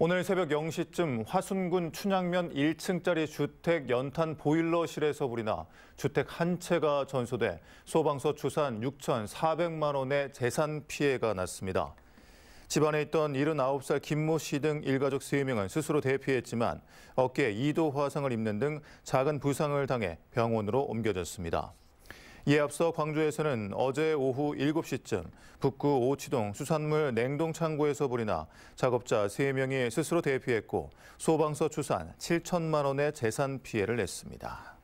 오늘 새벽 0시쯤 화순군 춘향면 1층짜리 주택 연탄 보일러실에서 불이 나 주택 한 채가 전소돼 소방서 추산 6,400만 원의 재산 피해가 났습니다. 집안에 있던 79살 김모 씨 등 일가족 3명은 스스로 대피했지만 어깨에 2도 화상을 입는 등 작은 부상을 당해 병원으로 옮겨졌습니다. 이에 예, 앞서 광주에서는 어제 오후 7시쯤 북구 오치동 수산물 냉동창고에서 불이나 작업자 3명이 스스로 대피했고 소방서 추산 7천만 원의 재산 피해를 냈습니다.